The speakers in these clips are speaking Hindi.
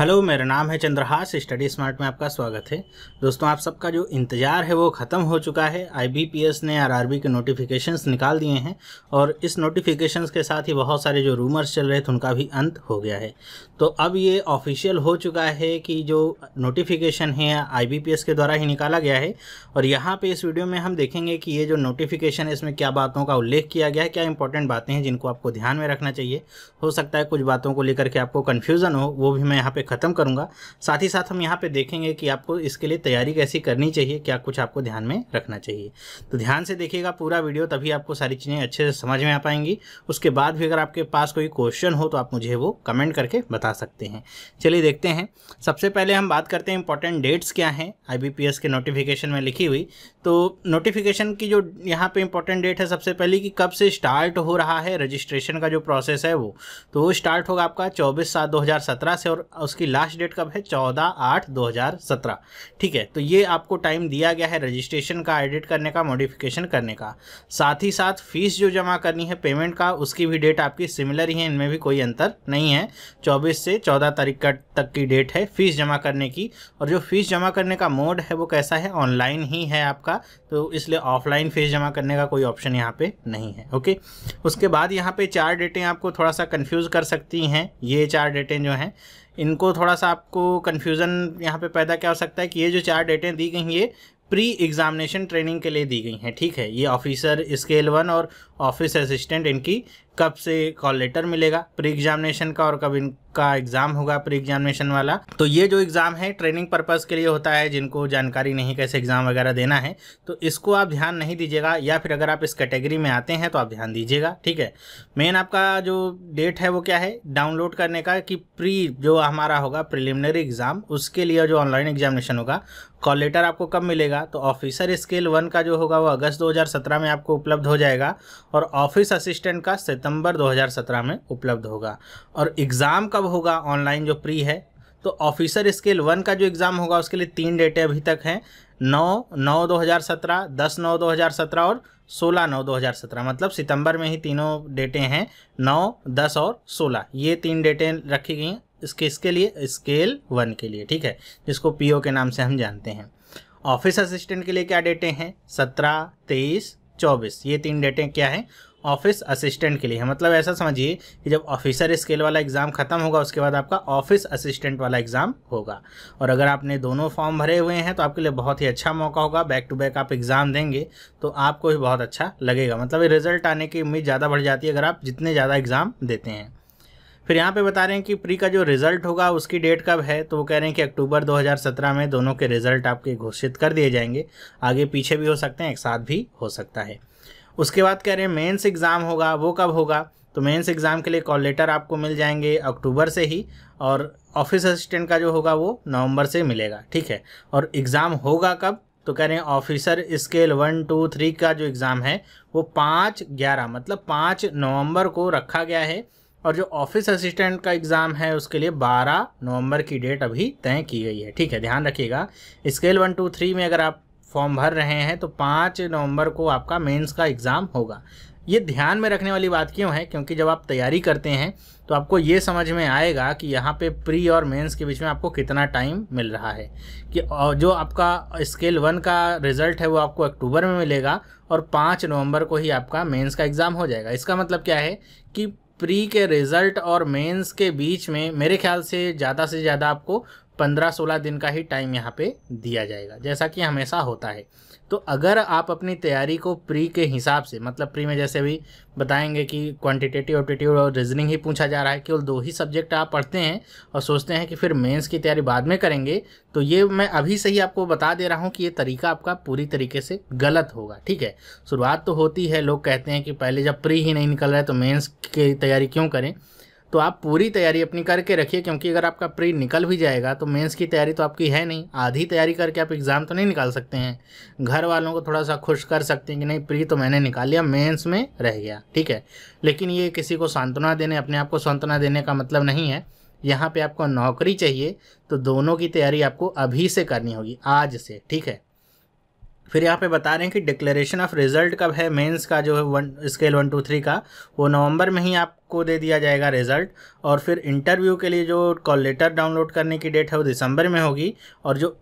हेलो मेरा नाम है चंद्रहास स्टडी स्मार्ट में आपका स्वागत है दोस्तों आप सबका जो इंतज़ार है वो ख़त्म हो चुका है आईबीपीएस ने आरआरबी के नोटिफिकेशंस निकाल दिए हैं और इस नोटिफिकेशंस के साथ ही बहुत सारे जो रूमर्स चल रहे थे तो उनका भी अंत हो गया है तो अब ये ऑफिशियल हो चुका है कि जो नोटिफिकेशन है आई के द्वारा ही निकाला गया है और यहाँ पर इस वीडियो में हम देखेंगे कि ये जो नोटिफिकेशन है इसमें क्या बातों का उल्लेख किया गया है क्या इंपॉर्टेंट बातें हैं जिनको आपको ध्यान में रखना चाहिए हो सकता है कुछ बातों को लेकर के आपको कन्फ्यूज़न हो वो भी मैं यहाँ पर ख़त्म करूँगा साथ ही साथ हम यहाँ पे देखेंगे कि आपको इसके लिए तैयारी कैसी करनी चाहिए क्या कुछ आपको ध्यान में रखना चाहिए तो ध्यान से देखिएगा पूरा वीडियो तभी आपको सारी चीज़ें अच्छे से समझ में आ पाएंगी उसके बाद भी अगर आपके पास कोई क्वेश्चन हो तो आप मुझे वो कमेंट करके बता सकते हैं चलिए देखते हैं सबसे पहले हम बात करते हैं इंपॉर्टेंट डेट्स क्या हैं आई के नोटिफिकेशन में लिखी हुई तो नोटिफिकेशन की जो यहाँ पे इंपॉर्टेंट डेट है सबसे पहले कि कब से स्टार्ट हो रहा है रजिस्ट्रेशन का जो प्रोसेस है वो तो वो स्टार्ट होगा आपका 24 सात 2017 से और उसकी लास्ट डेट कब है 14 आठ 2017 ठीक है तो ये आपको टाइम दिया गया है रजिस्ट्रेशन का एडिट करने का मॉडिफिकेशन करने का साथ ही साथ फीस जो जमा करनी है पेमेंट का उसकी भी डेट आपकी सिमिलर ही है इनमें भी कोई अंतर नहीं है चौबीस से चौदह तारीख का तक की डेट है फीस जमा करने की और जो फीस जमा करने का मोड है वो कैसा है ऑनलाइन ही है आपका आपका तो इसलिए ऑफलाइन फीस जमा करने का कोई ऑप्शन यहाँ पे नहीं है ओके उसके बाद यहाँ पे चार डेटें आपको थोड़ा सा कंफ्यूज कर सकती हैं ये चार डेटें जो हैं इनको थोड़ा सा आपको कन्फ्यूज़न यहाँ पर पैदा क्या हो सकता है कि ये जो चार डेटें दी गई हैं ये प्री एग्ज़ामिनेशन ट्रेनिंग के लिए दी गई हैं ठीक है ये ऑफिसर स्केल वन और ऑफिस असिस्टेंट इनकी कब से कॉल लेटर मिलेगा प्री एग्ज़ामिनेशन का और कब इन का एग्ज़ाम होगा प्री एग्जामिनेशन वाला तो ये जो एग्ज़ाम है ट्रेनिंग पर्पज़ के लिए होता है जिनको जानकारी नहीं कैसे एग्ज़ाम वगैरह देना है तो इसको आप ध्यान नहीं दीजिएगा या फिर अगर आप इस कैटेगरी में आते हैं तो आप ध्यान दीजिएगा ठीक है मेन आपका जो डेट है वो क्या है डाउनलोड करने का कि प्री जो हमारा होगा प्रिलिमिनरी एग्ज़ाम उसके लिए जो ऑनलाइन एग्जामिनेशन होगा कॉल लेटर आपको कब मिलेगा तो ऑफिसर स्केल वन का जो होगा वो अगस्त 2017 में आपको उपलब्ध हो जाएगा और ऑफिस असिस्टेंट का सितंबर 2017 में उपलब्ध होगा और एग्ज़ाम का कब होगा ऑनलाइन जो प्री है तो ऑफिसर स्केल वन का जो एग्ज़ाम होगा उसके लिए तीन डेटें अभी तक हैं नौ नौ दो हज़ार सत्रह दस नौ दो हज़ार सत्रह और सोलह नौ दो हज़ार सत्रह मतलब सितंबर में ही तीनों डेटें हैं नौ दस और सोलह ये तीन डेटें रखी गई हैं इसके इसके लिए स्केल वन के लिए ठीक है जिसको पीओ के नाम से हम जानते हैं ऑफिस असिस्टेंट के लिए क्या डेटें हैं सत्रह तेईस चौबीस ये तीन डेटें क्या हैं ऑफिस असिस्टेंट के लिए है हाँ, मतलब ऐसा समझिए कि जब ऑफिसर स्केल वाला एग्ज़ाम ख़त्म होगा उसके बाद आपका ऑफिस असिस्टेंट वाला एग्ज़ाम होगा और अगर आपने दोनों फॉर्म भरे हुए हैं तो आपके लिए बहुत ही अच्छा मौका होगा बैक टू बैक आप एग्ज़ाम देंगे तो आपको भी बहुत अच्छा लगेगा मतलब रिजल्ट आने की उम्मीद ज़्यादा बढ़ जाती है अगर आप जितने ज़्यादा एग्ज़ाम देते हैं फिर यहाँ पे बता रहे हैं कि प्री का जो रिज़ल्ट होगा उसकी डेट कब है तो वो कह रहे हैं कि अक्टूबर 2017 में दोनों के रिज़ल्ट आपके घोषित कर दिए जाएंगे आगे पीछे भी हो सकते हैं एक साथ भी हो सकता है उसके बाद कह रहे हैं मेन्स एग्ज़ाम होगा वो कब होगा तो मेंस एग्ज़ाम के लिए कॉल लेटर आपको मिल जाएंगे अक्टूबर से ही और ऑफिस असिस्टेंट का जो होगा वो नवंबर से मिलेगा ठीक है और एग्ज़ाम होगा कब तो कह रहे हैं officer scale one two three का जो एग्ज़ाम है वो पाँच ग्यारह मतलब पाँच नवंबर को रखा गया है और जो ऑफिस असिस्टेंट का एग्ज़ाम है उसके लिए 12 नवंबर की डेट अभी तय की गई है ठीक है ध्यान रखिएगा स्केल वन टू थ्री में अगर आप फॉर्म भर रहे हैं तो पाँच नवंबर को आपका मेंस का एग्ज़ाम होगा ये ध्यान में रखने वाली बात क्यों है क्योंकि जब आप तैयारी करते हैं तो आपको ये समझ में आएगा कि यहाँ पे प्री और मेंस के बीच में आपको कितना टाइम मिल रहा है कि जो आपका स्केल वन का रिजल्ट है वो आपको अक्टूबर में मिलेगा और पाँच नवंबर को ही आपका मेन्स का एग्ज़ाम हो जाएगा इसका मतलब क्या है कि प्री के रिज़ल्ट और मेंस के बीच में मेरे ख्याल से ज़्यादा से ज़्यादा आपको पंद्रह सोलह दिन का ही टाइम यहाँ पे दिया जाएगा जैसा कि हमेशा होता है तो अगर आप अपनी तैयारी को प्री के हिसाब से मतलब प्री में जैसे भी बताएंगे कि क्वांटिटेटिव ऑप्टिट्यूड और रीजनिंग ही पूछा जा रहा है केवल दो ही सब्जेक्ट आप पढ़ते हैं और सोचते हैं कि फिर मेंस की तैयारी बाद में करेंगे तो ये मैं अभी से ही आपको बता दे रहा हूँ कि ये तरीका आपका पूरी तरीके से गलत होगा ठीक है शुरुआत तो होती है लोग कहते हैं कि पहले जब प्री ही नहीं निकल रहा है तो मेन्स की तैयारी क्यों करें तो आप पूरी तैयारी अपनी करके रखिए क्योंकि अगर आपका प्री निकल भी जाएगा तो मेंस की तैयारी तो आपकी है नहीं आधी तैयारी करके आप एग्ज़ाम तो नहीं निकाल सकते हैं घर वालों को थोड़ा सा खुश कर सकते हैं कि नहीं प्री तो मैंने निकाल लिया मेंस में रह गया ठीक है लेकिन ये किसी को सांत्वना देने अपने आप को सांत्वना देने का मतलब नहीं है यहाँ पर आपको नौकरी चाहिए तो दोनों की तैयारी आपको अभी से करनी होगी आज से ठीक है फिर यहाँ पे बता रहे हैं कि डिक्लेरेशन ऑफ रिजल्ट कब है मेंस का जो है one scale one two three का वो नवंबर में ही आप को दे दिया जाएगा रिज़ल्ट और फिर इंटरव्यू के लिए जो कॉल लेटर डाउनलोड करने की डेट है वो दिसंबर में होगी और जो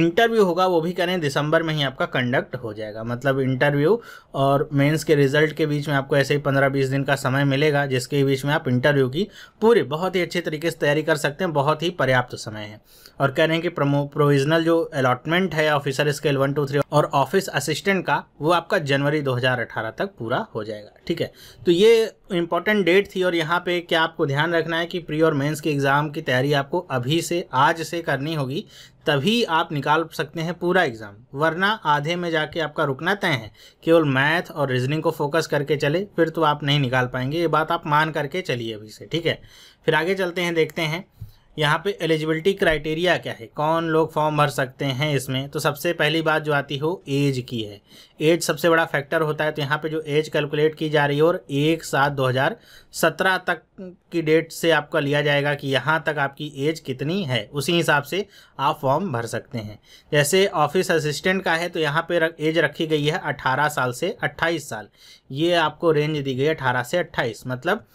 इंटरव्यू होगा वो भी करें दिसंबर में ही आपका कंडक्ट हो जाएगा मतलब इंटरव्यू और मेंस के रिजल्ट के बीच में आपको ऐसे ही पंद्रह बीस दिन का समय मिलेगा जिसके बीच में आप इंटरव्यू की पूरी बहुत ही अच्छे तरीके से तैयारी कर सकते हैं बहुत ही पर्याप्त समय है और कह रहे हैं कि प्रमो प्रोविजनल जो अलॉटमेंट है officer scale one two three और ऑफिस असिस्टेंट का वो आपका जनवरी 2018 तक पूरा हो जाएगा ठीक है तो ये इंपॉर्टेंट डेट थी और यहाँ पे क्या आपको ध्यान रखना है कि प्री और मेंस के एग्ज़ाम की तैयारी आपको अभी से आज से करनी होगी तभी आप निकाल सकते हैं पूरा एग्ज़ाम वरना आधे में जाके आपका रुकना तय है केवल मैथ और रीजनिंग को फोकस करके चले फिर तो आप नहीं निकाल पाएंगे ये बात आप मान करके चलिए अभी से ठीक है फिर आगे चलते हैं देखते हैं यहाँ पे एलिजिबिलिटी क्राइटेरिया क्या है कौन लोग फॉर्म भर सकते हैं इसमें तो सबसे पहली बात जो आती हो एज की है एज सबसे बड़ा फैक्टर होता है तो यहाँ पे जो एज कैलकुलेट की जा रही है और एक सात दो हज़ार सत्रह तक की डेट से आपका लिया जाएगा कि यहाँ तक आपकी एज कितनी है उसी हिसाब से आप फॉर्म भर सकते हैं जैसे ऑफिस असिस्टेंट का है तो यहाँ पे एज रखी गई है अट्ठारह साल से अट्ठाईस साल ये आपको रेंज दी गई है अठारह से अट्ठाईस मतलब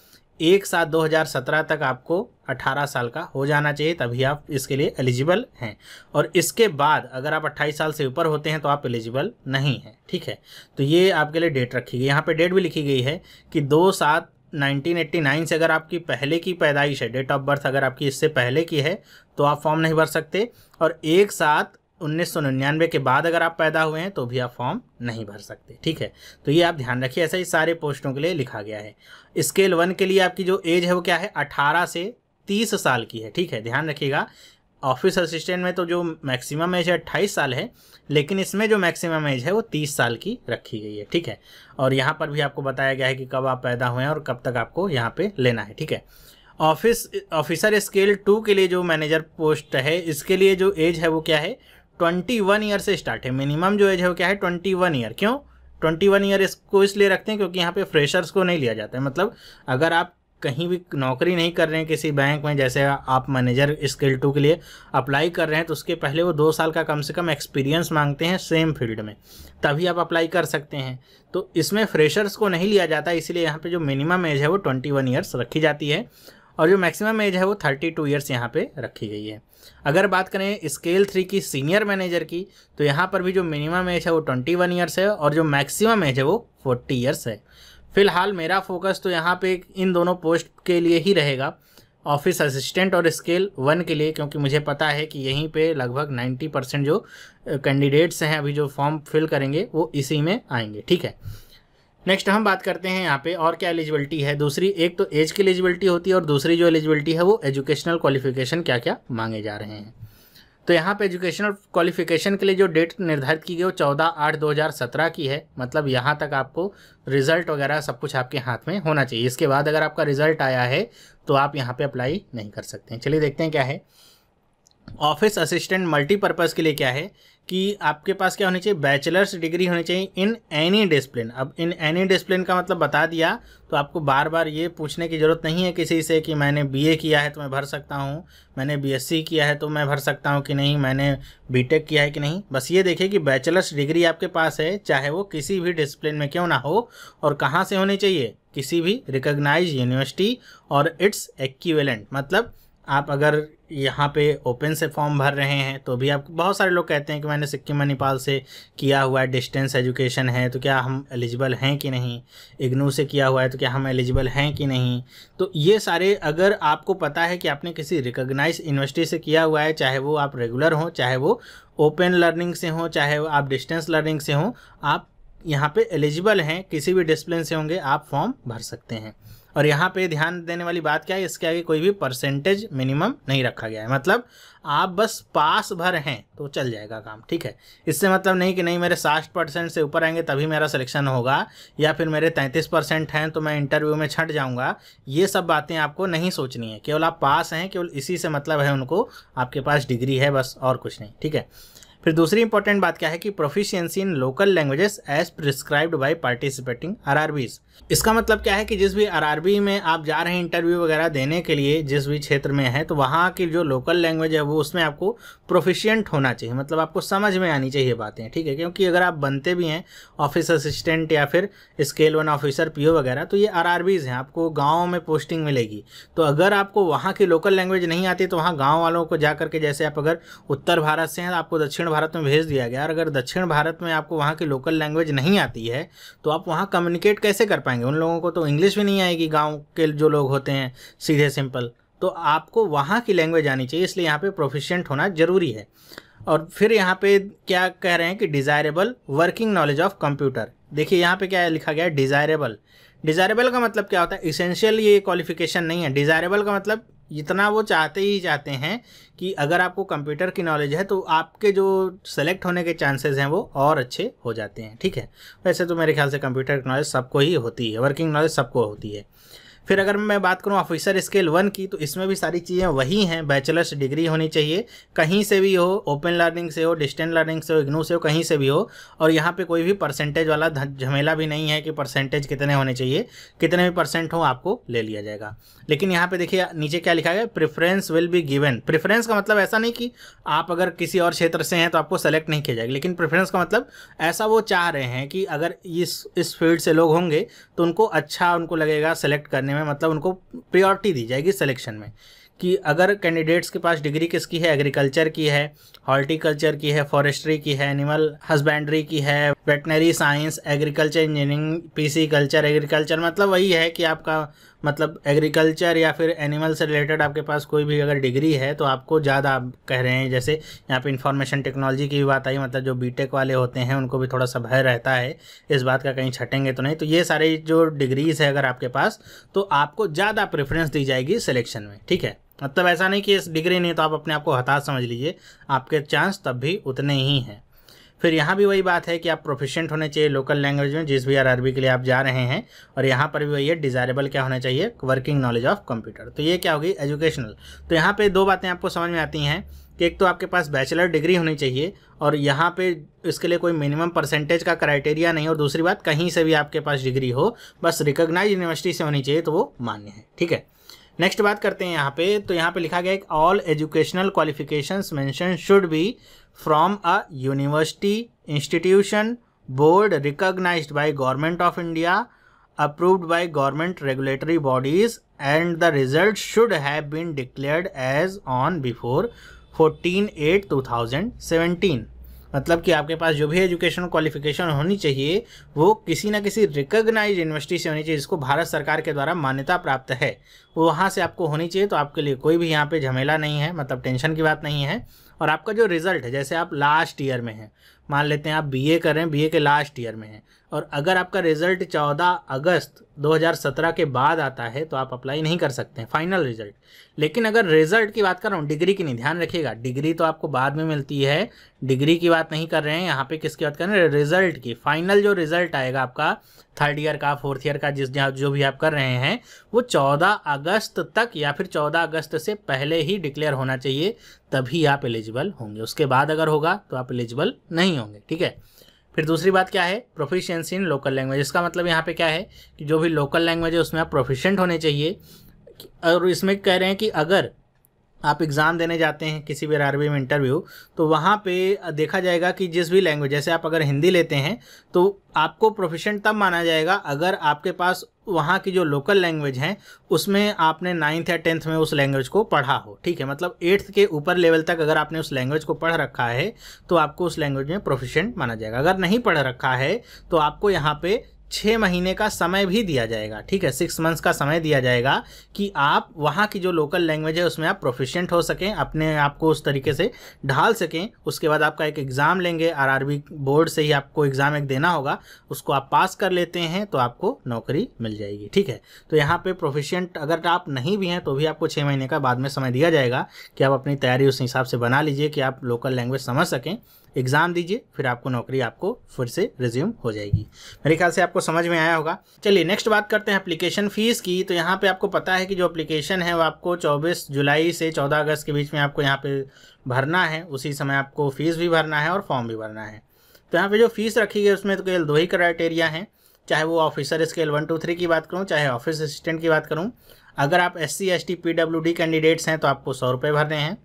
एक सात 2017 तक आपको 18 साल का हो जाना चाहिए तभी आप इसके लिए एलिजिबल हैं और इसके बाद अगर आप 28 साल से ऊपर होते हैं तो आप एलिजिबल नहीं हैं ठीक है तो ये आपके लिए डेट रखी गई यहाँ पे डेट भी लिखी गई है कि दो सात 1989 से अगर आपकी पहले की पैदाइश है डेट ऑफ बर्थ अगर आपकी इससे पहले की है तो आप फॉर्म नहीं भर सकते और एक साथ उन्नीस के बाद अगर आप पैदा हुए हैं तो भी आप फॉर्म नहीं भर सकते ठीक है तो ये आप ध्यान रखिए ऐसा ही सारे पोस्टों के लिए लिखा गया है स्केल वन के लिए आपकी जो एज है वो क्या है अठारह से तीस साल की है ठीक है ध्यान रखिएगा ऑफिस असिस्टेंट में तो जो मैक्सिमम एज है अट्ठाईस साल है लेकिन इसमें जो मैक्सिमम एज है वो तीस साल की रखी गई है ठीक है और यहाँ पर भी आपको बताया गया है कि कब आप पैदा हुए हैं और कब तक आपको यहाँ पर लेना है ठीक है ऑफिस ऑफिसर स्केल टू के लिए जो मैनेजर पोस्ट है इसके लिए जो एज है वो क्या है ट्वेंटी वन ईयर से स्टार्ट है मिनिमम जो एज है वो क्या है ट्वेंटी वन ईयर क्यों ट्वेंटी वन ईयर इसको इसलिए रखते हैं क्योंकि यहाँ पे फ्रेशर्स को नहीं लिया जाता है मतलब अगर आप कहीं भी नौकरी नहीं कर रहे हैं किसी बैंक में जैसे आप मैनेजर स्किल टू के लिए अप्लाई कर रहे हैं तो उसके पहले वो दो साल का कम से कम एक्सपीरियंस मांगते हैं सेम फील्ड में तभी आप अप्लाई कर सकते हैं तो इसमें फ्रेशर्स को नहीं लिया जाता इसलिए यहाँ पे जो मिनिमम एज है वो ट्वेंटी वन ईयर्स रखी जाती है और जो मैक्सिमम एज है वो थर्टी टू ईयर्स यहाँ पे रखी गई है अगर बात करें स्केल थ्री की सीनियर मैनेजर की तो यहाँ पर भी जो मिनिमम एज है वो ट्वेंटी वन ईयर्स है और जो मैक्सिमम एज है वो फोर्टी ईयर्स है फिलहाल मेरा फोकस तो यहाँ पे इन दोनों पोस्ट के लिए ही रहेगा ऑफिस असिस्टेंट और स्केल वन के लिए क्योंकि मुझे पता है कि यहीं पे लगभग नाइन्टी परसेंट जो कैंडिडेट्स हैं अभी जो फॉर्म फिल करेंगे वो इसी में आएंगे ठीक है नेक्स्ट हम बात करते हैं यहाँ पे और क्या एलिजिबिलिटी है दूसरी एक तो एज की एलिजिबिलिटी होती है और दूसरी जो एलिजिबिलिटी है वो एजुकेशनल क्वालिफिकेशन क्या क्या मांगे जा रहे हैं तो यहाँ पे एजुकेशनल क्वालिफिकेशन के लिए जो डेट निर्धारित की गई वो चौदह आठ दो हज़ार सत्रह की है मतलब यहाँ तक आपको रिजल्ट वगैरह सब कुछ आपके हाथ में होना चाहिए इसके बाद अगर आपका रिजल्ट आया है तो आप यहाँ पर अप्लाई नहीं कर सकते हैं चलिए देखते हैं क्या है ऑफिस असिस्टेंट मल्टीपर्पज़ के लिए क्या है कि आपके पास क्या होनी चाहिए बैचलर्स डिग्री होनी चाहिए इन एनी डिसप्लिन अब इन एनी डिसप्लिन का मतलब बता दिया तो आपको बार बार ये पूछने की ज़रूरत नहीं है किसी से कि मैंने बीए किया है तो मैं भर सकता हूँ मैंने बीएससी किया है तो मैं भर सकता हूँ कि नहीं मैंने बीटेक किया है कि नहीं बस ये देखिए कि बैचलर्स डिग्री आपके पास है चाहे वो किसी भी डिसप्लिन में क्यों ना हो और कहाँ से होनी चाहिए किसी भी रिकग्नाइज यूनिवर्सिटी और इट्स एक्वेलेंट मतलब आप अगर यहाँ पे ओपन से फॉर्म भर रहे हैं तो भी आप बहुत सारे लोग कहते हैं कि मैंने सिक्किम और नेपाल से किया हुआ है डिस्टेंस एजुकेशन है तो क्या हम एलिजिबल हैं कि नहीं इग्नू से किया हुआ है तो क्या हम एलिजिबल हैं कि नहीं तो ये सारे अगर आपको पता है कि आपने किसी रिकग्नाइज यूनिवर्सिटी से किया हुआ है चाहे वो आप रेगुलर हों चाहे वो ओपन लर्निंग से हों चाहे वो आप डिस्टेंस लर्निंग से हों आप यहाँ पे एलिजिबल हैं किसी भी डिसिप्लिन से होंगे आप फॉर्म भर सकते हैं और यहाँ पे ध्यान देने वाली बात क्या है इसके आगे कोई भी परसेंटेज मिनिमम नहीं रखा गया है मतलब आप बस पास भर हैं तो चल जाएगा काम ठीक है इससे मतलब नहीं कि नहीं मेरे साठ परसेंट से ऊपर आएंगे तभी मेरा सिलेक्शन होगा या फिर मेरे तैंतीस परसेंट हैं तो मैं इंटरव्यू में छट जाऊँगा ये सब बातें आपको नहीं सोचनी है केवल आप पास हैं केवल इसी से मतलब है उनको आपके पास डिग्री है बस और कुछ नहीं ठीक है फिर दूसरी इंपॉर्टेंट बात क्या है कि proficiency in local languages as prescribed by participating RRBs इसका मतलब क्या है कि जिस भी आर में आप जा रहे हैं इंटरव्यू वगैरह देने के लिए जिस भी क्षेत्र में है तो वहाँ की जो लोकल लैंग्वेज है वो उसमें आपको प्रोफिशिएंट होना चाहिए मतलब आपको समझ में आनी चाहिए बातें ठीक है क्योंकि अगर आप बनते भी हैं ऑफिस असिस्टेंट या फिर स्केल वन ऑफिसर पी वगैरह तो ये आर हैं आपको गाँव में पोस्टिंग मिलेगी तो अगर आपको वहाँ की लोकल लैंग्वेज नहीं आती तो वहाँ गाँव वालों को जा करके जैसे आप अगर उत्तर भारत से हैं तो आपको दक्षिण भारत में भेज दिया गया और अगर दक्षिण भारत में आपको वहाँ की लोकल लैंग्वेज नहीं आती है तो आप वहाँ कम्युनिकेट कैसे कर पाएंगे उन लोगों को तो इंग्लिश भी नहीं आएगी गांव के जो लोग होते हैं सीधे सिंपल तो आपको वहाँ की लैंग्वेज आनी चाहिए इसलिए यहाँ पे प्रोफिशेंट होना ज़रूरी है और फिर यहाँ पे क्या कह रहे हैं कि desirable working knowledge of computer देखिए यहाँ पे क्या लिखा गया है डिज़ायरेबल डिज़ायरेबल का मतलब क्या होता है इसेंशियल ये क्वालिफिकेशन नहीं है डिज़ायरेबल का मतलब इतना वो चाहते ही चाहते हैं कि अगर आपको कंप्यूटर की नॉलेज है तो आपके जो सेलेक्ट होने के चांसेस हैं वो और अच्छे हो जाते हैं ठीक है वैसे तो मेरे ख्याल से कंप्यूटर की नॉलेज सबको ही होती है वर्किंग नॉलेज सबको होती है फिर अगर मैं बात करूँ ऑफिसर स्केल वन की तो इसमें भी सारी चीज़ें वही हैं बैचलर्स डिग्री होनी चाहिए कहीं से भी हो ओपन लर्निंग से हो डिस्टेंट लर्निंग से हो इग्नू से हो कहीं से भी हो और यहाँ पे कोई भी परसेंटेज वाला झमेला भी नहीं है कि परसेंटेज कितने होने चाहिए कितने भी परसेंट हो आपको ले लिया जाएगा लेकिन यहाँ पर देखिए नीचे क्या लिखा गया preference will be given preference का मतलब ऐसा नहीं कि आप अगर किसी और क्षेत्र से हैं तो आपको सेलेक्ट नहीं किया जाएगा लेकिन प्रेफरेंस का मतलब ऐसा वो चाह रहे हैं कि अगर इस इस फील्ड से लोग होंगे तो उनको अच्छा उनको लगेगा सेलेक्ट करने में मतलब उनको प्रियोरिटी दी जाएगी सिलेक्शन में कि अगर कैंडिडेट्स के पास डिग्री किसकी है एग्रीकल्चर की है हॉर्टिकल्चर की है फॉरेस्ट्री की है एनिमल हस्बेंड्री की है veterinary science agriculture engineering pisciculture agriculture मतलब वही है कि आपका मतलब एग्रीकल्चर या फिर एनिमल से रिलेटेड आपके पास कोई भी अगर डिग्री है तो आपको ज़्यादा आप कह रहे हैं जैसे यहाँ पे इंफॉर्मेशन टेक्नोलॉजी की भी बात आई मतलब जो बीटेक वाले होते हैं उनको भी थोड़ा सा भय रहता है इस बात का कहीं छटेंगे तो नहीं तो ये सारी जो डिग्रीज़ है अगर आपके पास तो आपको ज़्यादा प्रेफरेंस दी जाएगी सिलेक्शन में ठीक है मतलब ऐसा नहीं कि इस डिग्री नहीं तो आप अपने आप को हताश समझ लीजिए आपके चांस तब भी उतने ही हैं फिर यहाँ भी वही बात है कि आप प्रोफिशेंट होने चाहिए लोकल लैंग्वेज में जिस भी आर के लिए आप जा रहे हैं और यहाँ पर भी वही है डिज़ायरेबल क्या होना चाहिए वर्किंग नॉलेज ऑफ कंप्यूटर तो ये क्या होगी एजुकेशनल तो यहाँ पर दो बातें आपको समझ में आती हैं कि एक तो आपके पास बैचलर डिग्री होनी चाहिए और यहाँ पे इसके लिए कोई मिनिमम परसेंटेज का क्राइटेरिया नहीं और दूसरी बात कहीं से भी आपके पास डिग्री हो बस रिकॉग्नाइज यूनिवर्सिटी से होनी चाहिए तो वो मान्य है ठीक है नेक्स्ट बात करते हैं यहाँ पे तो यहाँ पे लिखा गया एक all educational qualifications mention should be from a university, institution, board recognized by Government of India, approved by government regulatory bodies and the result should have been declared as on before 14 8 2017 मतलब कि आपके पास जो भी एजुकेशनल क्वालिफिकेशन होनी चाहिए वो किसी ना किसी रिकग्नाइज यूनिवर्सिटी से होनी चाहिए जिसको भारत सरकार के द्वारा मान्यता प्राप्त है वो वहाँ से आपको होनी चाहिए तो आपके लिए कोई भी यहाँ पे झमेला नहीं है मतलब टेंशन की बात नहीं है और आपका जो रिज़ल्ट है जैसे आप लास्ट ईयर में हैं मान लेते हैं आप बीए कर रहे हैं बीए के लास्ट ईयर में हैं और अगर आपका रिज़ल्ट 14 अगस्त 2017 के बाद आता है तो आप अप्लाई नहीं कर सकते हैं फाइनल रिज़ल्ट लेकिन अगर रिज़ल्ट की बात कर रहा हूँ डिग्री की नहीं ध्यान रखिएगा डिग्री तो आपको बाद में मिलती है डिग्री की बात नहीं कर रहे हैं यहाँ पे किसकी बात कर रहे हैं रिज़ल्ट की फाइनल जो रिज़ल्ट आएगा आपका थर्ड ईयर का फोर्थ ईयर का जिस जो भी आप कर रहे हैं वो चौदह अगस्त तक या फिर चौदह अगस्त से पहले ही डिक्लेयर होना चाहिए तभी आप एलिजिबल होंगे उसके बाद अगर होगा तो आप एलिजिबल नहीं होंगे ठीक है फिर दूसरी बात क्या है प्रोफिशियंसी इन लोकल लैंग्वेज इसका मतलब यहाँ पे क्या है कि जो भी लोकल लैंग्वेज है उसमें आप प्रोफिशेंट होने चाहिए और इसमें कह रहे हैं कि अगर आप एग्ज़ाम देने जाते हैं किसी भी आर में इंटरव्यू तो वहाँ पे देखा जाएगा कि जिस भी लैंग्वेज जैसे आप अगर हिंदी लेते हैं तो आपको प्रोफिशेंट तब माना जाएगा अगर आपके पास वहाँ की जो लोकल लैंग्वेज हैं उसमें आपने नाइन्थ या टेंथ में उस लैंग्वेज को पढ़ा हो ठीक है मतलब एट्थ के ऊपर लेवल तक अगर आपने उस लैंग्वेज को पढ़ रखा है तो आपको उस लैंग्वेज में प्रोफिशेंट माना जाएगा अगर नहीं पढ़ रखा है तो आपको यहाँ पर छः महीने का समय भी दिया जाएगा ठीक है सिक्स मंथ्स का समय दिया जाएगा कि आप वहाँ की जो लोकल लैंग्वेज है उसमें आप प्रोफिशिएंट हो सकें अपने आप को उस तरीके से ढाल सकें उसके बाद आपका एक एग्ज़ाम लेंगे आरआरबी बोर्ड से ही आपको एग्ज़ाम एक देना होगा उसको आप पास कर लेते हैं तो आपको नौकरी मिल जाएगी ठीक है तो यहाँ पर प्रोफिशियंट अगर आप नहीं भी हैं तो भी आपको छः महीने का बाद में समय दिया जाएगा कि आप अपनी तैयारी उस हिसाब से बना लीजिए कि आप लोकल लैंग्वेज समझ सकें एग्ज़ाम दीजिए फिर आपको नौकरी आपको फिर से रिज्यूम हो जाएगी मेरे ख्याल से आपको समझ में आया होगा चलिए नेक्स्ट बात करते हैं अप्लीकेशन फ़ीस की तो यहाँ पर आपको पता है कि जो अप्लीकेशन है वो आपको चौबीस जुलाई से चौदह अगस्त के बीच में आपको यहाँ पर भरना है उसी समय आपको फ़ीस भी भरना है और फॉर्म भी भरना है तो यहाँ पे जो फीस रखी गई उसमें तो केवल दो ही क्राइटेरिया हैं चाहे वो officer scale one two three की बात करूँ चाहे ऑफिस असिस्टेंट की बात करूँ अगर आप S C S T P W D candidates हैं तो आपको सौ रुपये भरने हैं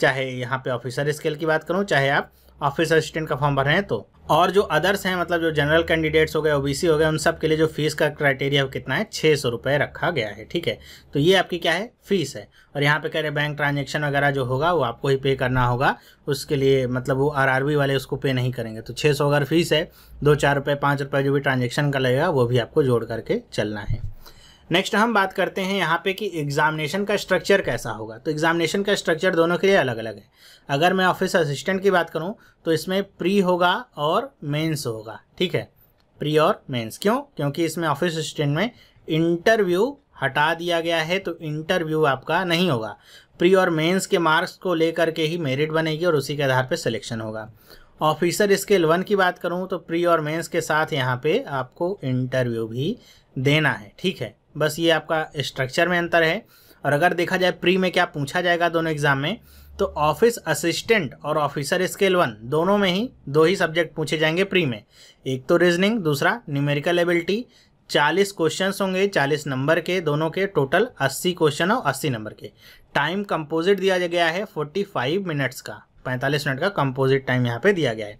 चाहे यहाँ पे ऑफिसर स्केल की बात करूँ चाहे आप ऑफिस असिस्टेंट का फॉर्म भर रहे हैं तो और जो अदर्स हैं मतलब जो जनरल कैंडिडेट्स हो गए ओबीसी हो गए उन सब के लिए जो फीस का क्राइटेरिया कितना है छः सौ रुपये रखा गया है ठीक है तो ये आपकी क्या है फीस है और यहाँ पे कह रहे बैंक ट्रांजेक्शन वगैरह जो होगा वो आपको ही पे करना होगा उसके लिए मतलब वो आर वाले उसको पे नहीं करेंगे तो छः सौ अगर फीस है दो चार रुपये पाँच रुपये जो भी ट्रांजेक्शन का लगेगा वो भी आपको जोड़ करके चलना है नेक्स्ट हम बात करते हैं यहाँ पे कि एग्जामिनेशन का स्ट्रक्चर कैसा होगा तो एग्जामिनेशन का स्ट्रक्चर दोनों के लिए अलग अलग है अगर मैं ऑफिस असिस्टेंट की बात करूँ तो इसमें प्री होगा और मेंस होगा ठीक है प्री और मेंस क्यों क्योंकि इसमें ऑफिस असिस्टेंट में इंटरव्यू हटा दिया गया है तो इंटरव्यू आपका नहीं होगा प्री और मेन्स के मार्क्स को लेकर के ही मेरिट बनेगी और उसी के आधार पर सिलेक्शन होगा ऑफिसर स्केल वन की बात करूँ तो प्री और मेन्स के साथ यहाँ पर आपको इंटरव्यू भी देना है ठीक है बस ये आपका स्ट्रक्चर में अंतर है और अगर देखा जाए प्री में क्या पूछा जाएगा दोनों एग्जाम में तो ऑफिस असिस्टेंट और ऑफिसर स्केल वन दोनों में ही दो ही सब्जेक्ट पूछे जाएंगे प्री में एक तो रीजनिंग दूसरा न्यूमेरिकल एबिलिटी चालीस क्वेश्चन होंगे चालीस नंबर के दोनों के टोटल अस्सी क्वेश्चन और अस्सी नंबर के टाइम कंपोजिट दिया गया है फोर्टी फाइव मिनट्स का पैंतालीस मिनट का कंपोजिट टाइम यहाँ पे दिया गया है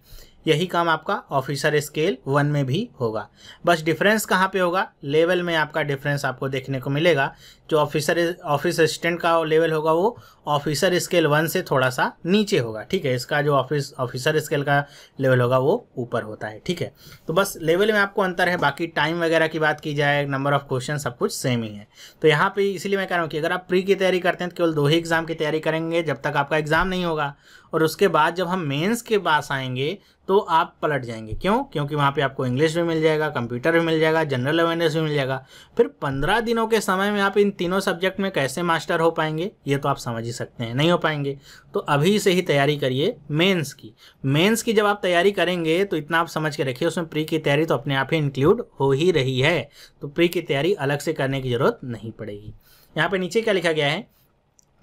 यही काम आपका ऑफिसर स्केल वन में भी होगा बस डिफरेंस कहाँ पे होगा लेवल में आपका डिफरेंस आपको देखने को मिलेगा जो ऑफिसर ऑफिस असिस्टेंट का लेवल होगा वो ऑफिसर स्केल वन से थोड़ा सा नीचे होगा ठीक है इसका जो ऑफिस ऑफिसर स्केल का लेवल होगा वो ऊपर होता है ठीक है तो बस लेवल में आपको अंतर है बाकी टाइम वगैरह की बात की जाए नंबर ऑफ क्वेश्चन सब कुछ सेम ही है तो यहाँ पे इसलिए मैं कह रहा हूँ कि अगर आप प्री की तैयारी करते हैं तो केवल दो ही एग्ज़ाम की तैयारी करेंगे जब तक आपका एग्ज़ाम नहीं होगा और उसके बाद जब हम मेन्स के पास आएंगे तो आप पलट जाएंगे क्यों क्योंकि वहाँ पे आपको इंग्लिश भी मिल जाएगा कंप्यूटर भी मिल जाएगा जनरल अवेयरनेस भी मिल जाएगा फिर पंद्रह दिनों के समय में आप इन तीनों सब्जेक्ट में कैसे मास्टर हो पाएंगे ये तो आप समझ ही सकते हैं नहीं हो पाएंगे तो अभी से ही तैयारी करिए मेंस की मेंस की जब आप तैयारी करेंगे तो इतना आप समझ के रखिए उसमें प्री की तैयारी तो अपने आप ही इंक्लूड हो ही रही है तो प्री की तैयारी अलग से करने की ज़रूरत नहीं पड़ेगी यहाँ पर नीचे क्या लिखा गया है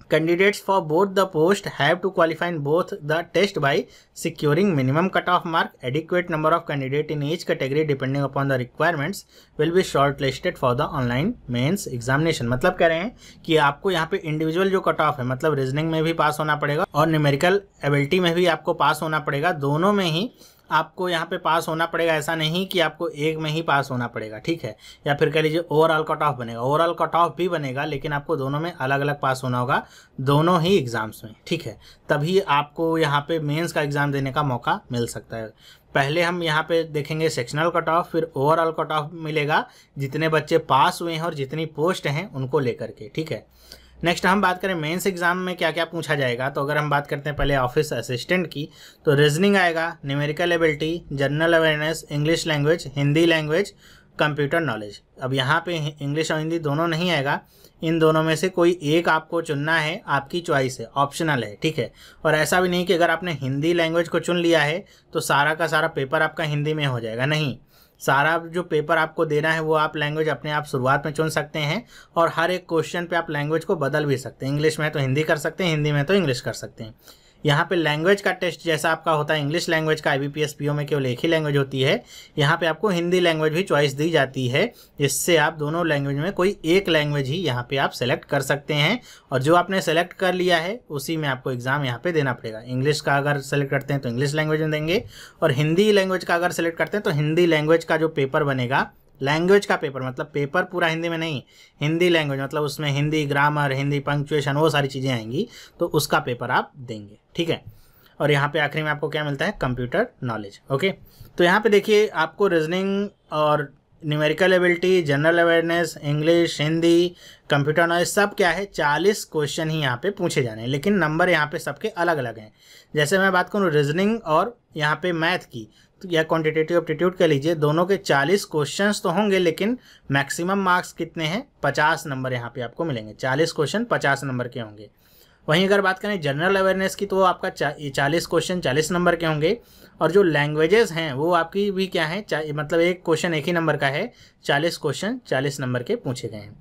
candidates for both the post have to qualify in both the test by securing minimum cutoff mark. Adequate number of candidate in each category depending upon the requirements will be shortlisted for the online mains examination. मतलब कह रहे हैं कि आपको यहाँ पे इंडिविजुअल जो कट ऑफ है मतलब रीजनिंग में भी पास होना पड़ेगा और न्यूमेरिकल एबिलिटी में भी आपको पास होना पड़ेगा दोनों में ही आपको यहाँ पे पास होना पड़ेगा ऐसा नहीं कि आपको एक में ही पास होना पड़ेगा ठीक है या फिर कह लीजिए ओवरऑल कट ऑफ बनेगा ओवरऑल कट ऑफ भी बनेगा लेकिन आपको दोनों में अलग अलग पास होना होगा दोनों ही एग्ज़ाम्स में ठीक है तभी आपको यहाँ पे मेंस का एग्ज़ाम देने का मौका मिल सकता है पहले हम यहाँ पे देखेंगे सेक्शनल कट ऑफ फिर ओवरऑल कट ऑफ मिलेगा जितने बच्चे पास हुए हैं और जितनी पोस्ट हैं उनको लेकर के ठीक है नेक्स्ट हम बात करें मेंस एग्जाम में क्या क्या पूछा जाएगा तो अगर हम बात करते हैं पहले ऑफिस असिस्टेंट की तो रीजनिंग आएगा numerical ability general awareness English language Hindi language computer knowledge अब यहाँ पे इंग्लिश और हिंदी दोनों नहीं आएगा इन दोनों में से कोई एक आपको चुनना है आपकी च्वाइस है ऑप्शनल है ठीक है और ऐसा भी नहीं कि अगर आपने हिंदी लैंग्वेज को चुन लिया है तो सारा का सारा पेपर आपका हिंदी में हो जाएगा नहीं सारा जो पेपर आपको देना है वो आप लैंग्वेज अपने आप शुरुआत में चुन सकते हैं और हर एक क्वेश्चन पे आप लैंग्वेज को बदल भी सकते हैं इंग्लिश में तो हिंदी कर सकते हैं हिंदी में तो इंग्लिश कर सकते हैं यहाँ पे लैंग्वेज का टेस्ट जैसा आपका होता है इंग्लिश लैंग्वेज का आई बी में केवल एक ही लैंग्वेज होती है यहाँ पे आपको हिंदी लैंग्वेज भी चॉइस दी जाती है जिससे आप दोनों लैंग्वेज में कोई एक लैंग्वेज ही यहाँ पे आप सेलेक्ट कर सकते हैं और जो आपने सेलेक्ट कर लिया है उसी में आपको एग्ज़ाम यहाँ पे देना पड़ेगा इंग्लिश का अगर सेलेक्ट करते हैं तो इंग्लिश लैंग्वेज में देंगे और हिंदी लैंग्वेज का अगर सेलेक्ट करते हैं तो हिंदी लैंग्वेज का जो पेपर बनेगा लैंग्वेज का पेपर मतलब पेपर पूरा हिंदी में नहीं हिंदी लैंग्वेज मतलब उसमें हिंदी ग्रामर हिंदी पंक्चुएशन वो सारी चीज़ें आएंगी तो उसका पेपर आप देंगे ठीक है और यहाँ पे आखिरी में आपको क्या मिलता है कंप्यूटर नॉलेज ओके तो यहाँ पे देखिए आपको रीजनिंग और numerical ability general awareness English Hindi computer knowledge सब क्या है चालीस क्वेश्चन ही यहाँ पे पूछे जाने हैं लेकिन नंबर यहाँ पे सबके अलग अलग हैं जैसे मैं बात करूँ रीजनिंग और यहाँ पे मैथ की या क्वांटिटेटिव एप्टीट्यूड कह लीजिए दोनों के 40 क्वेश्चंस तो होंगे लेकिन मैक्सिमम मार्क्स कितने हैं 50 नंबर यहाँ पे आपको मिलेंगे 40 क्वेश्चन 50 नंबर के होंगे वहीं अगर बात करें जनरल अवेयरनेस की तो आपका चालीस क्वेश्चन चालीस नंबर के होंगे और जो लैंग्वेजेस हैं वो आपकी भी क्या है मतलब एक क्वेश्चन एक ही नंबर का है चालीस क्वेश्चन चालीस नंबर के पूछे गए हैं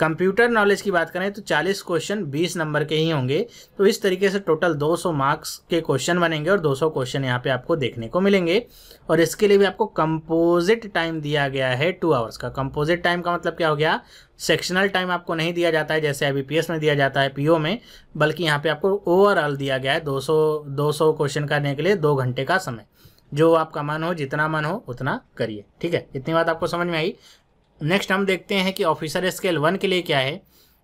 कंप्यूटर नॉलेज की बात करें तो 40 क्वेश्चन 20 नंबर के ही होंगे तो इस तरीके से टोटल 200 मार्क्स के क्वेश्चन बनेंगे और 200 क्वेश्चन यहाँ पे आपको देखने को मिलेंगे और इसके लिए भी आपको कंपोजिट टाइम दिया गया है टू आवर्स का कंपोजिट टाइम का मतलब क्या हो गया सेक्शनल टाइम आपको नहीं दिया जाता है जैसे अभी में दिया जाता है पीओ में बल्कि यहाँ पे आपको ओवरऑल दिया गया है दो सौ क्वेश्चन करने के लिए दो घंटे का समय जो आपका मन हो जितना मन हो उतना करिए ठीक है इतनी बात आपको समझ में आई नेक्स्ट हम देखते हैं कि ऑफिसर स्केल वन के लिए क्या है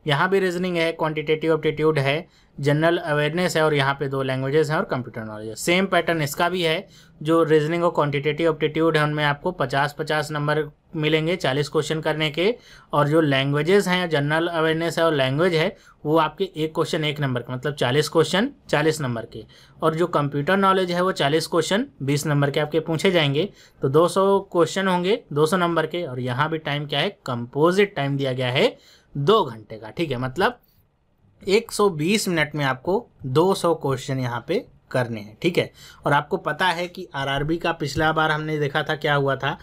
यहाँ भी रीजनिंग है क्वांटिटेटिव ऑप्टीट्यूड है जनरल अवेयरनेस है और यहाँ पे दो लैंग्वेजेस हैं और कंप्यूटर नॉलेज है सेम पैटर्न इसका भी है जो रीजनिंग और क्वांटिटेटिव ऑप्टीट्यूड है उनमें आपको 50-50 नंबर मिलेंगे 40 क्वेश्चन करने के और जो लैंग्वेजेस हैं जनरल अवेयरनेस है और लैंग्वेज है वो आपके एक क्वेश्चन एक नंबर के मतलब चालीस क्वेश्चन चालीस नंबर के और जो कंप्यूटर नॉलेज है वो चालीस क्वेश्चन बीस नंबर के आपके पूछे जाएंगे तो दो क्वेश्चन होंगे दो नंबर के और यहाँ भी टाइम क्या है कंपोजिट टाइम दिया गया है दो घंटे का ठीक है मतलब 120 मिनट में आपको 200 क्वेश्चन यहाँ पे करने हैं ठीक है और आपको पता है कि आरआरबी का पिछला बार हमने देखा था क्या हुआ था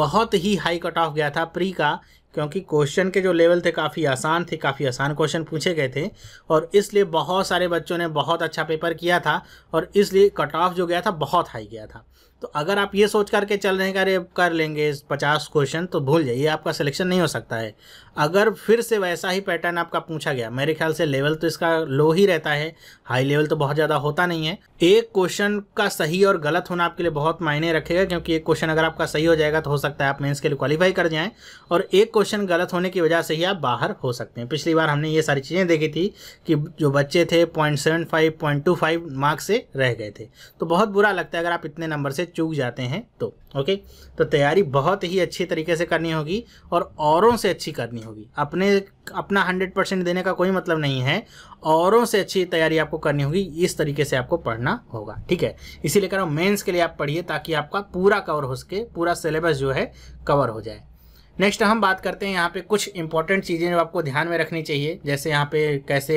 बहुत ही हाई कट ऑफ गया था प्री का क्योंकि क्वेश्चन के जो लेवल थे काफ़ी आसान थे काफ़ी आसान क्वेश्चन पूछे गए थे और इसलिए बहुत सारे बच्चों ने बहुत अच्छा पेपर किया था और इसलिए कट ऑफ जो गया था बहुत हाई गया था तो अगर आप ये सोच करके चल रहे हैं अरे कर लेंगे पचास क्वेश्चन तो भूल जाइए आपका सिलेक्शन नहीं हो सकता है अगर फिर से वैसा ही पैटर्न आपका पूछा गया मेरे ख्याल से लेवल तो इसका लो ही रहता है हाई लेवल तो बहुत ज़्यादा होता नहीं है एक क्वेश्चन का सही और गलत होना आपके लिए बहुत मायने रखेगा क्योंकि एक क्वेश्चन अगर आपका सही हो जाएगा तो हो सकता है आप मेन्स के लिए क्वालिफाई कर जाए और एक क्वेश्चन गलत होने की वजह से ही आप बाहर हो सकते हैं पिछली बार हमने ये सारी चीज़ें देखी थी कि जो बच्चे थे point seven five point two five marks से रह गए थे तो बहुत बुरा लगता है अगर आप इतने नंबर से चूक जाते हैं तो ओके तो तैयारी बहुत ही अच्छी तरीके से करनी होगी और औरों से अच्छी करनी होगी अपने अपना हंड्रेड परसेंट देने का कोई मतलब नहीं है औरों से अच्छी तैयारी आपको करनी होगी इस तरीके से आपको पढ़ना होगा ठीक है इसीलिए कह रहा हूँ मेन्स के लिए आप पढ़िए ताकि आपका पूरा कवर हो सके पूरा सिलेबस जो है कवर हो जाए नेक्स्ट हम बात करते हैं यहाँ पे कुछ इंपॉर्टेंट चीज़ें जो आपको ध्यान में रखनी चाहिए जैसे यहाँ पे कैसे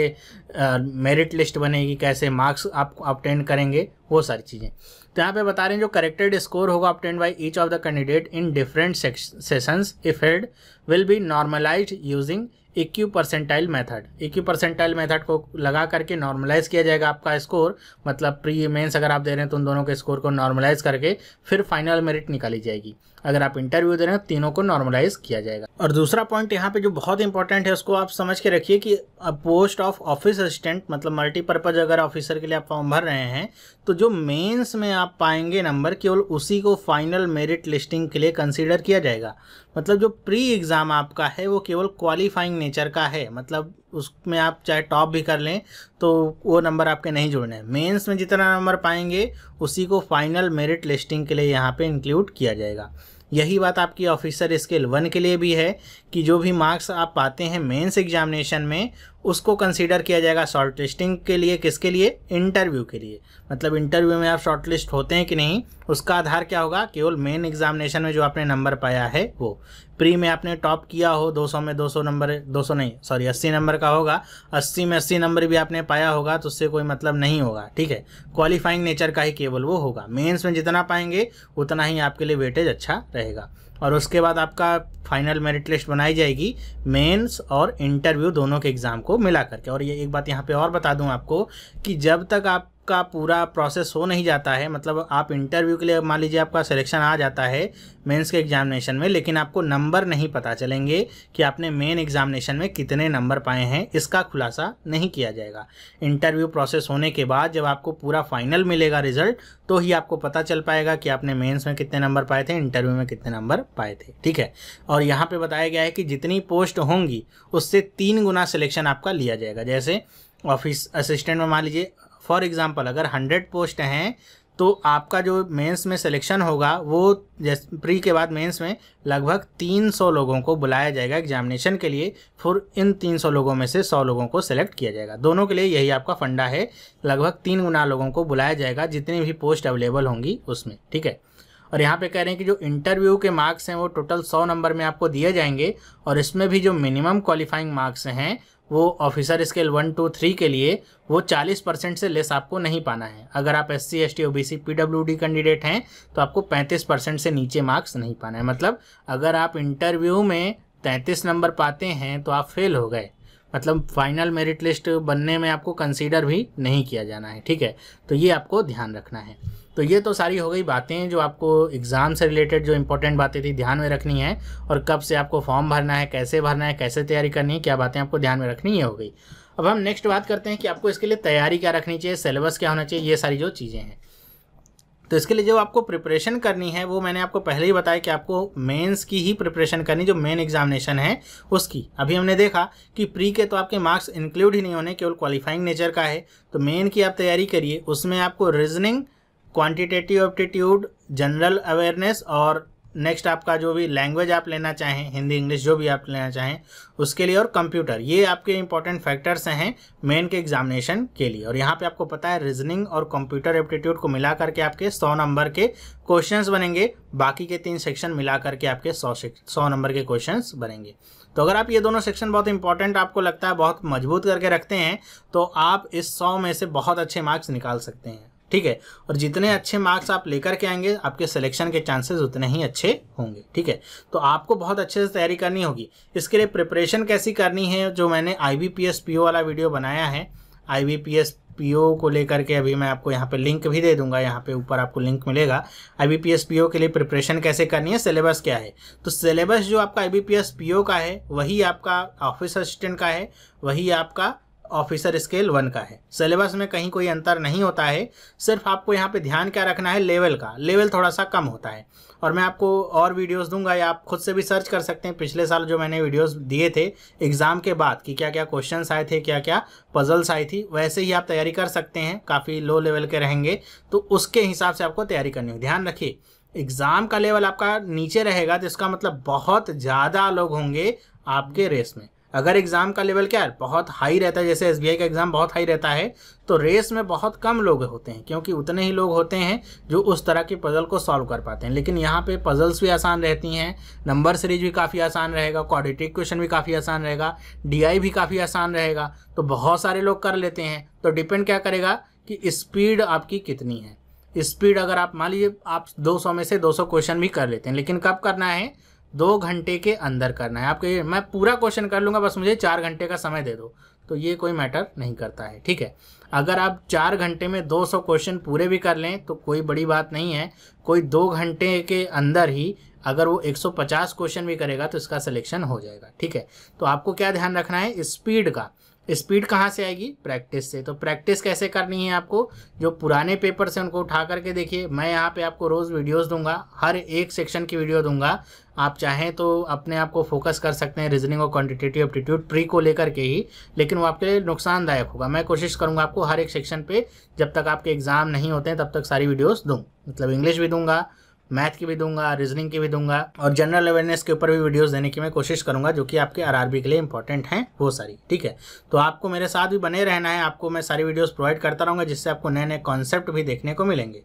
मेरिट लिस्ट बनेगी कैसे मार्क्स आप ऑप्टेंड करेंगे वो सारी चीज़ें तो यहाँ पे बता रहे हैं जो करेक्टेड स्कोर होगा obtained by each of the candidate in different sessions if had will be normalise using equipercentile method equipercentile method को लगा करके नॉर्मलाइज किया जाएगा आपका स्कोर मतलब प्री मेंस अगर आप दे रहे हैं तो उन दोनों के स्कोर को नॉर्मलाइज करके फिर फाइनल मेरिट निकाली जाएगी अगर आप इंटरव्यू दे रहे हैं तीनों को नॉर्मलाइज किया जाएगा और दूसरा पॉइंट यहाँ पे जो बहुत इंपॉर्टेंट है उसको आप समझ के रखिए कि पोस्ट ऑफ ऑफिस असिस्टेंट मतलब मल्टीपर्पज अगर ऑफिसर के लिए आप फॉर्म भर रहे हैं तो जो मेंस में आप पाएंगे नंबर केवल उसी को फाइनल मेरिट लिस्टिंग के लिए कंसीडर किया जाएगा मतलब जो प्री एग्ज़ाम आपका है वो केवल क्वालिफाइंग नेचर का है मतलब उसमें आप चाहे टॉप भी कर लें तो वो नंबर आपके नहीं जुड़ने हैं मेंस में जितना नंबर पाएंगे उसी को फाइनल मेरिट लिस्टिंग के लिए यहाँ पे इंक्लूड किया जाएगा यही बात आपकी ऑफिसर स्केल वन के लिए भी है कि जो भी मार्क्स आप पाते हैं मेंस एग्जामिनेशन में उसको कंसीडर किया जाएगा शॉर्ट लिस्टिंग के लिए किसके लिए इंटरव्यू के लिए मतलब इंटरव्यू में आप शॉर्ट लिस्ट होते हैं कि नहीं उसका आधार क्या होगा केवल मेन एग्जामिनेशन में जो आपने नंबर पाया है वो प्री में आपने टॉप किया हो 200 में 200 नंबर 200 नहीं सॉरी 80 नंबर का होगा 80 में 80 नंबर भी आपने पाया होगा तो उससे कोई मतलब नहीं होगा ठीक है क्वालिफाइंग नेचर का ही केवल वो होगा मेंस में जितना पाएंगे उतना ही आपके लिए वेटेज अच्छा रहेगा और उसके बाद आपका फाइनल मेरिट लिस्ट बनाई जाएगी मेंस और इंटरव्यू दोनों के एग्ज़ाम को मिला करके और ये एक बात यहाँ पे और बता दूँ आपको कि जब तक आप आपका पूरा प्रोसेस हो नहीं जाता है मतलब आप इंटरव्यू के लिए मान लीजिए आपका सिलेक्शन आ जाता है मेंस के एग्जामिनेशन में लेकिन आपको नंबर नहीं पता चलेंगे कि आपने मेन एग्जामिनेशन में कितने नंबर पाए हैं इसका खुलासा नहीं किया जाएगा इंटरव्यू प्रोसेस होने के बाद जब आपको पूरा फाइनल मिलेगा रिजल्ट तो ही आपको पता चल पाएगा कि आपने मेन्स में कितने नंबर पाए थे इंटरव्यू में कितने नंबर पाए थे ठीक है और यहाँ पर बताया गया है कि जितनी पोस्ट होंगी उससे तीन गुना सिलेक्शन आपका लिया जाएगा जैसे ऑफिस असिस्टेंट में मान लीजिए फॉर एग्ज़ाम्पल अगर हंड्रेड पोस्ट हैं तो आपका जो मेंस में सिलेक्शन होगा वो जैसे प्री के बाद मेंस में लगभग 300 लोगों को बुलाया जाएगा एग्जामिनेशन के लिए फिर इन 300 लोगों में से 100 लोगों को सेलेक्ट किया जाएगा दोनों के लिए यही आपका फंडा है लगभग तीन गुना लोगों को बुलाया जाएगा जितनी भी पोस्ट अवेलेबल होंगी उसमें ठीक है और यहाँ पे कह रहे हैं कि जो इंटरव्यू के मार्क्स हैं वो टोटल सौ नंबर में आपको दिए जाएंगे और इसमें भी जो मिनिमम क्वालिफाइंग मार्क्स हैं वो officer scale one two three के लिए वो चालीस परसेंट से लेस आपको नहीं पाना है अगर आप S C S T O B C P W D candidate हैं तो आपको पैंतीस परसेंट से नीचे मार्क्स नहीं पाना है मतलब अगर आप इंटरव्यू में तैंतीस नंबर पाते हैं तो आप फेल हो गए मतलब फाइनल मेरिट लिस्ट बनने में आपको कंसीडर भी नहीं किया जाना है ठीक है तो ये आपको ध्यान रखना है तो ये तो सारी हो गई बातें जो आपको एग्ज़ाम से रिलेटेड जो इंपॉर्टेंट बातें थी ध्यान में रखनी है और कब से आपको फॉर्म भरना है कैसे भरना है कैसे तैयारी करनी है क्या बातें आपको ध्यान में रखनी है हो गई अब हम नेक्स्ट बात करते हैं कि आपको इसके लिए तैयारी क्या रखनी चाहिए सिलेबस क्या होना चाहिए ये सारी जो चीज़ें हैं तो इसके लिए जो आपको प्रिपरेशन करनी है वो मैंने आपको पहले ही बताया कि आपको मेंस की ही प्रिपरेशन करनी जो मेन एग्जामिनेशन है उसकी अभी हमने देखा कि प्री के तो आपके मार्क्स इंक्लूड ही नहीं होने केवल क्वालिफाइंग नेचर का है तो मेन की आप तैयारी करिए उसमें आपको reasoning quantitative aptitude general awareness और नेक्स्ट आपका जो भी लैंग्वेज आप लेना चाहें हिंदी इंग्लिश जो भी आप लेना चाहें उसके लिए और कंप्यूटर ये आपके इंपॉर्टेंट फैक्टर्स हैं मेन के एग्जामिनेशन के लिए और यहाँ पे आपको पता है रीजनिंग और कंप्यूटर एप्टीट्यूड को मिला करके आपके सौ नंबर के क्वेश्चंस बनेंगे बाकी के तीन सेक्शन मिला करके आपके सौ सौ नंबर के क्वेश्चन बनेंगे तो अगर आप ये दोनों सेक्शन बहुत इंपॉर्टेंट आपको लगता है बहुत मजबूत करके रखते हैं तो आप इस सौ में से बहुत अच्छे मार्क्स निकाल सकते हैं ठीक है और जितने अच्छे मार्क्स आप लेकर के आएंगे आपके सिलेक्शन के चांसेस उतने ही अच्छे होंगे ठीक है तो आपको बहुत अच्छे से तैयारी करनी होगी इसके लिए प्रिपरेशन कैसी करनी है जो मैंने आई बी पीओ वाला वीडियो बनाया है आई पीओ को लेकर के अभी मैं आपको यहाँ पे लिंक भी दे दूंगा यहाँ पे ऊपर आपको लिंक मिलेगा आई पीओ के लिए प्रिपरेशन कैसे करनी है सिलेबस क्या है तो सिलेबस जो आपका आई पीओ का है वही आपका ऑफिस असिस्टेंट का है वही आपका ऑफिसर स्केल वन का है सिलेबस में कहीं कोई अंतर नहीं होता है सिर्फ आपको यहाँ पे ध्यान क्या रखना है लेवल का लेवल थोड़ा सा कम होता है और मैं आपको और वीडियोस दूंगा या आप खुद से भी सर्च कर सकते हैं पिछले साल जो मैंने वीडियोस दिए थे एग्ज़ाम के बाद कि क्या क्या क्वेश्चंस आए थे क्या क्या पजल्स आई थी वैसे ही आप तैयारी कर सकते हैं काफ़ी लो लेवल के रहेंगे तो उसके हिसाब से आपको तैयारी करनी होगी ध्यान रखिए एग्ज़ाम का लेवल आपका नीचे रहेगा तो इसका मतलब बहुत ज़्यादा लोग होंगे आपके रेस में अगर एग्ज़ाम का लेवल क्या है बहुत हाई रहता है जैसे एस का एग्ज़ाम बहुत हाई रहता है तो रेस में बहुत कम लोग होते हैं क्योंकि उतने ही लोग होते हैं जो उस तरह के पज़ल को सॉल्व कर पाते हैं लेकिन यहाँ पे पज़ल्स भी आसान रहती हैं नंबर सीरीज भी काफ़ी आसान रहेगा क्वाडिटिक क्वेश्चन भी काफ़ी आसान रहेगा डी भी काफ़ी आसान रहेगा तो बहुत सारे लोग कर लेते हैं तो डिपेंड क्या करेगा कि स्पीड आपकी कितनी है स्पीड अगर आप मान लीजिए आप दो में से दो क्वेश्चन भी कर लेते हैं लेकिन कब करना है दो घंटे के अंदर करना है आपको ये मैं पूरा क्वेश्चन कर लूँगा बस मुझे चार घंटे का समय दे दो तो ये कोई मैटर नहीं करता है ठीक है अगर आप चार घंटे में 200 क्वेश्चन पूरे भी कर लें तो कोई बड़ी बात नहीं है कोई दो घंटे के अंदर ही अगर वो 150 क्वेश्चन भी करेगा तो इसका सिलेक्शन हो जाएगा ठीक है तो आपको क्या ध्यान रखना है स्पीड का स्पीड कहाँ से आएगी प्रैक्टिस से तो प्रैक्टिस कैसे करनी है आपको जो पुराने पेपर से उनको उठा करके देखिए मैं यहाँ पे आपको रोज़ वीडियोस दूंगा हर एक सेक्शन की वीडियो दूंगा आप चाहें तो अपने आप को फोकस कर सकते हैं रीजनिंग और क्वान्टिटेटिव एप्टीट्यूड प्री को लेकर के ही लेकिन वो आपके लिए नुकसानदायक होगा मैं कोशिश करूँगा आपको हर एक सेक्शन पे जब तक आपके एग्ज़ाम नहीं होते हैं तब तक सारी वीडियोस दूँ मतलब इंग्लिश भी दूंगा मैथ की भी दूंगा रीजनिंग की भी दूंगा और जनरल अवेयरनेस के ऊपर भी वीडियोस देने की मैं कोशिश करूंगा जो कि आपके आरआरबी के लिए इंपॉर्टेंट हैं वो सारी ठीक है तो आपको मेरे साथ भी बने रहना है आपको मैं सारी वीडियोस प्रोवाइड करता रहूँगा जिससे आपको नए नए कॉन्सेप्ट भी देखने को मिलेंगे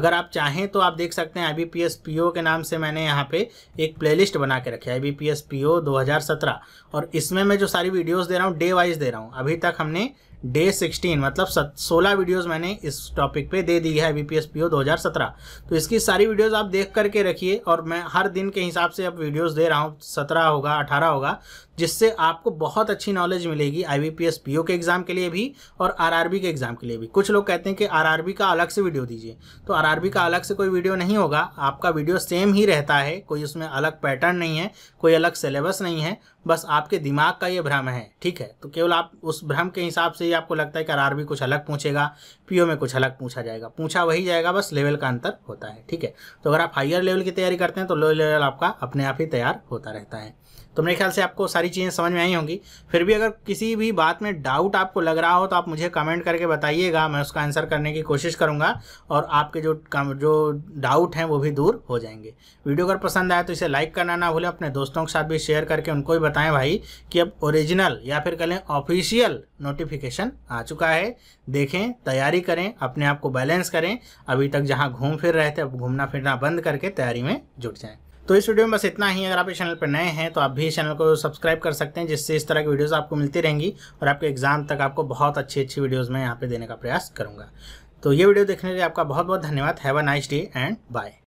अगर आप चाहें तो आप देख सकते हैं आई बी के नाम से मैंने यहाँ पे एक प्लेलिस्ट बना के रखी है आई बी पी और इसमें मैं जो सारी वीडियोज़ दे रहा हूँ डे वाइज दे रहा हूँ अभी तक हमने डे सिक्सटीन मतलब सोलह वीडियोस मैंने इस टॉपिक पे दे दी है B P S P O दो हज़ार सत्रह तो इसकी सारी वीडियोस आप देख करके रखिए और मैं हर दिन के हिसाब से अब वीडियोस दे रहा हूँ सत्रह होगा अठारह होगा जिससे आपको बहुत अच्छी नॉलेज मिलेगी आई पीओ के एग्ज़ाम के लिए भी और आरआरबी के एग्ज़ाम के लिए भी कुछ लोग कहते हैं कि आरआरबी का अलग से वीडियो दीजिए तो आरआरबी का अलग से कोई वीडियो नहीं होगा आपका वीडियो सेम ही रहता है कोई उसमें अलग पैटर्न नहीं है कोई अलग सिलेबस नहीं है बस आपके दिमाग का ये भ्रम है ठीक है तो केवल आप उस भ्रम के हिसाब से ही आपको लगता है कि आर कुछ अलग पूछेगा पीओ में कुछ अलग पूछा जाएगा पूछा वही जाएगा बस लेवल का अंतर होता है ठीक है तो अगर आप हायर लेवल की तैयारी करते हैं तो लो लेवल आपका अपने आप ही तैयार होता रहता है तो मेरे ख्याल से आपको सारी चीज़ें समझ में आई होंगी फिर भी अगर किसी भी बात में डाउट आपको लग रहा हो तो आप मुझे कमेंट करके बताइएगा मैं उसका आंसर करने की कोशिश करूँगा और आपके जो जो डाउट हैं वो भी दूर हो जाएंगे वीडियो अगर पसंद आया तो इसे लाइक करना ना भूलें अपने दोस्तों के साथ भी शेयर करके उनको भी बताएं भाई कि अब ओरिजिनल या फिर कहें ऑफिशियल नोटिफिकेशन आ चुका है देखें तैयारी करें अपने आप को बैलेंस करें अभी तक जहाँ घूम फिर रहे थे अब घूमना फिरना बंद करके तैयारी में जुट जाएँ तो इस वीडियो में बस इतना ही अगर आप इस चैनल पर नए हैं तो आप भी इस चैनल को सब्सक्राइब कर सकते हैं जिससे इस तरह की वीडियोस आपको मिलती रहेंगी और आपके एग्जाम तक आपको बहुत अच्छी अच्छी वीडियोस मैं यहाँ पे देने का प्रयास करूँगा तो ये वीडियो देखने के लिए आपका बहुत बहुत धन्यवाद have a nice day and bye